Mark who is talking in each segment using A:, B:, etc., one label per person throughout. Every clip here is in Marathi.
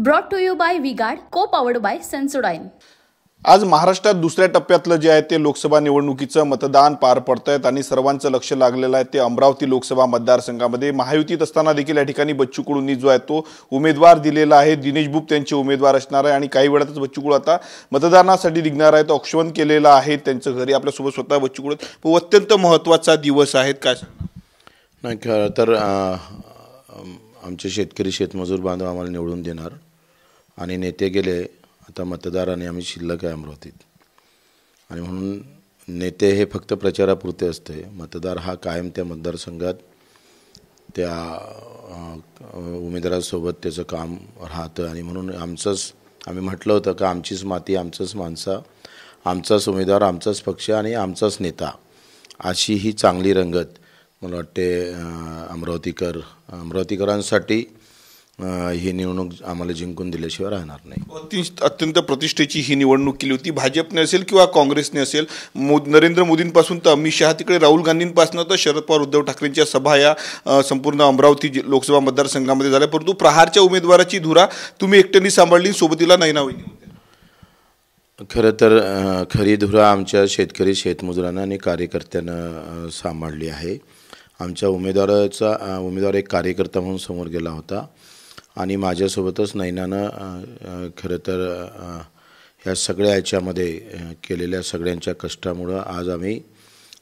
A: Broad to you by Vguard co powered bye Sensodyne
B: आज महाराष्ट्रात दुसऱ्या टप्प्यातलं जे आहे ते लोकसभा निवडणुकीचं मतदान पार पडत आणि सर्वांचं लक्ष लागलेलं आहे ते अमरावती लोकसभा मतदारसंघामध्ये महायुतीत असताना देखील या ठिकाणी बच्चू कडूंनी जो आहे तो उमेदवार दिलेला आहे दिनेश बुप त्यांचे उमेदवार असणार आहे आणि काही वेळातच बच्चूकुळ आता मतदानासाठी निघणार आहे तो औक्षवण केलेला आहे त्यांचं घरी आपल्यासोबत स्वतः बच्चू अत्यंत महत्त्वाचा दिवस आहेत काय
C: नाही तर आमचे शेतकरी शेतमजूर बांधव आम्हाला निवडून देणार आणि नेते गेले आता मतदाराने आम्ही शिल्लक आहे अमरावतीत आणि म्हणून नेते हे फक्त प्रचारापुरते असते मतदार हा कायम त्या मतदारसंघात त्या उमेदवारासोबत त्याचं काम राहतं आणि म्हणून आमचंच आम्ही म्हटलं होतं का आमचीच माती आमचंच माणसा आमचाच उमेदवार आमचाच पक्ष आणि आमचाच नेता अशी ही चांगली रंगत मला वाटते अमरावतीकर अमरावतीकरांसाठी ही निवडणूक आम्हाला जिंकून दिल्याशिवाय राहणार
B: नाही अत्यंत प्रतिष्ठेची ही निवडणूक केली होती भाजपने असेल किंवा काँग्रेसने असेल मो नरेंद्र मोदींपासून तर अमित शहा तिकडे राहुल गांधींपासून तर शरद पवार उद्धव ठाकरेंच्या सभा या संपूर्ण अमरावती लोकसभा मतदारसंघामध्ये झाल्या परंतु प्रहारच्या उमेदवाराची धुरा तुम्ही एकट्याने सांभाळली सोबतीला नाही ना
C: खरं तर खरी धुरा आमच्या शेतकरी शेतमजुरांना आणि कार्यकर्त्यांना सांभाळली आहे आमच्या उमेदवाराचा उमेदवार एक कार्यकर्ता म्हणून समोर गेला होता आणि माझ्यासोबतच नैनानं खरं तर ह्या सगळ्या याच्यामध्ये केलेल्या सगळ्यांच्या कष्टामुळं आज आम्ही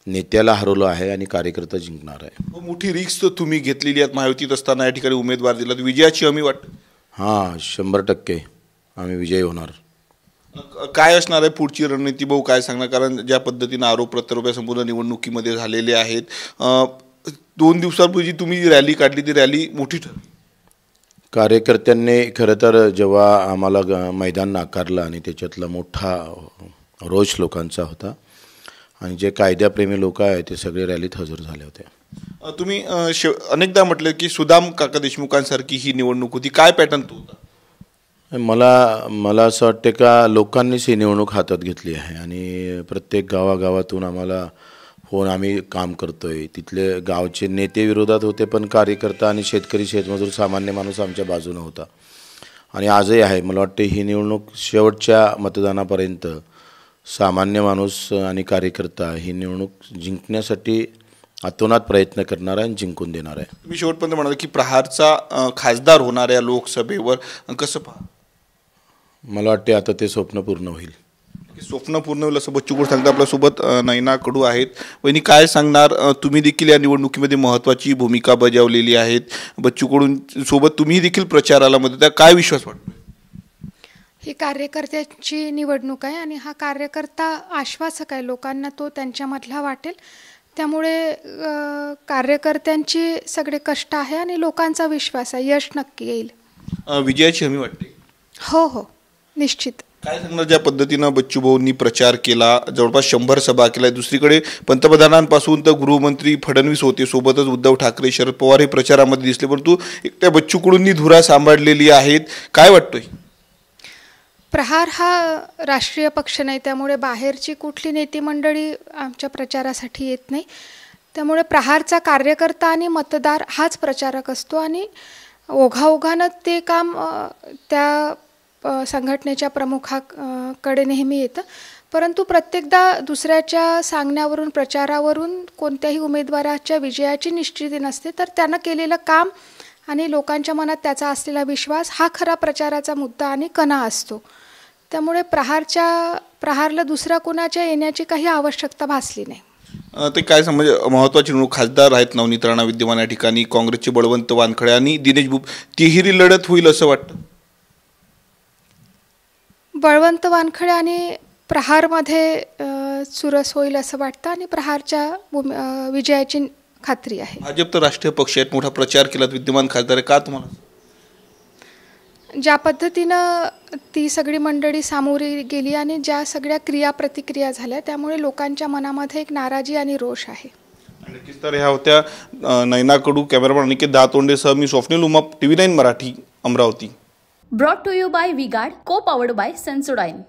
C: नेत्याला हरवलो आहे आणि कार्यकर्ता जिंकणार आहे
B: हो, मोठी रिक्स तर तुम्ही घेतलेली आहेत मायावतीत असताना या ठिकाणी उमेदवार दिला विजयाची आम्ही वाट
C: हां शंभर टक्के आम्ही विजयी होणार
B: काय असणार आहे पुढची रणनीती भाऊ काय सांगणार कारण ज्या पद्धतीनं आरोप प्रत्यारोप या संपूर्ण निवडणुकीमध्ये झालेले आहेत दोन दिवसांपूर्वी तुम्ही रॅली काढली ती रॅली मोठी
C: कार्यकर्त्यांनी खरं तर जेव्हा आम्हाला मैदान नाकारलं आणि त्याच्यातला मोठा रोष लोकांचा होता आणि जे कायद्याप्रेमी लोक आहेत ते सगळे रॅलीत हजर झाले
B: होते तुम्ही शेव अनेकदा म्हटलं की सुदाम काका देशमुखांसारखी ही निवडणूक होती काय पॅटर्न
C: तो मला मला असं वाटते का लोकांनीच ही निवडणूक हातात घेतली आहे आणि प्रत्येक गावागावातून आम्हाला होऊन आम्ही काम करतोय तिथले गावचे नेते विरोधात होते पण कार्यकर्ता आणि शेतकरी शेतमजूर सामान्य माणूस आमच्या बाजूनं होता आणि आजही आहे मला वाटते ही निवडणूक शेवटच्या मतदानापर्यंत सामान्य माणूस आणि कार्यकर्ता ही निवडणूक जिंकण्यासाठी अतोनात प्रयत्न करणार आहे आणि जिंकून देणार आहे
B: तुम्ही शेवटपर्यंत म्हणाल की प्रहारचा खासदार होणाऱ्या लोकसभेवर कसं
C: पहा मला वाटते आता ते स्वप्न पूर्ण होईल
B: स्वप्न पूर्ण होईल असं बच्चू कडू सांगतात आपल्यासोबत नैना कडू आहेत वहिनी काय सांगणार तुम्ही देखील या निवडणुकीमध्ये महत्त्वाची भूमिका बजावलेली आहेत बच्चू कडून सोबत तुम्ही देखील प्रचाराला मदत काय विश्वास वाटतो
A: ही कार्यकर्त्याची निवडणूक आहे आणि हा कार्यकर्ता आश्वासक आहे लोकांना तो त्यांच्यामधला वाटेल त्यामुळे कार्यकर्त्यांची सगळे कष्ट आहे आणि लोकांचा विश्वास आहे यश नक्की येईल
B: विजयाची हमी वाटते
A: हो हो निश्चित
B: काय ज्या पद्धतीनं बच्चू भाऊंनी प्रचार केला जवळपास शंभर सभा केल्या दुसरीकडे पंतप्रधानांपासून तर गृहमंत्री फडणवीस होते सोबतच उद्धव ठाकरे शरद पवार हे प्रचारामध्ये दिसले परंतु एकट्या बच्चूकडूंनी धुरा सांभाळलेली आहेत काय
A: वाटतोय प्रहार हा राष्ट्रीय पक्ष नाही त्यामुळे बाहेरची कुठली नेती मंडळी आमच्या प्रचारासाठी येत नाही त्यामुळे प्रहारचा कार्यकर्ता आणि मतदार हाच प्रचारक असतो आणि ओघाओघानं ते काम त्या संघटनेच्या प्रमुखाकडे नेहमी येतं परंतु प्रत्येकदा दुसऱ्याच्या सांगण्यावरून प्रचारावरून कोणत्याही उमेदवाराच्या विजयाची निश्चिती नसते तर त्यानं केलेलं काम आणि लोकांच्या मनात त्याचा असलेला विश्वास हा खरा प्रचाराचा मुद्दा आणि कणा असतो त्यामुळे प्रहारच्या प्रहारला दुसऱ्या कोणाच्या येण्याची काही आवश्यकता भासली
B: नाही ते काय समज म्हणजे महत्त्वाची निवडणूक खासदार आहेत नवनीत राणा विद्यमान या ठिकाणी काँग्रेसचे बळवंत वानखडे आणि दिनेश बुप तिहेरी लढत होईल असं वाटतं
A: बळवंत वानखडे आणि प्रहारमध्ये चुरस होईल असं वाटतं आणि प्रहारच्या विजयाची खात्री आहे
B: भाजप तर राष्ट्रीय पक्ष आहेत मोठा प्रचार केला विद्यमान खासदार का तुम्हाला
A: ज्या पद्धतीनं ती सगळी मंडळी सामोरी गेली आणि ज्या सगळ्या क्रिया प्रतिक्रिया झाल्या त्यामुळे लोकांच्या मनामध्ये एक नाराजी आणि रोष आहे
B: तर ह्या होत्या नैना कडू कॅमेरामॅन अनिकेत दहा तोंडेसह मी Swapnil Uma T V nine Marathi Amravati
A: Brought to you by Vigard, co-powered by Sensodyne.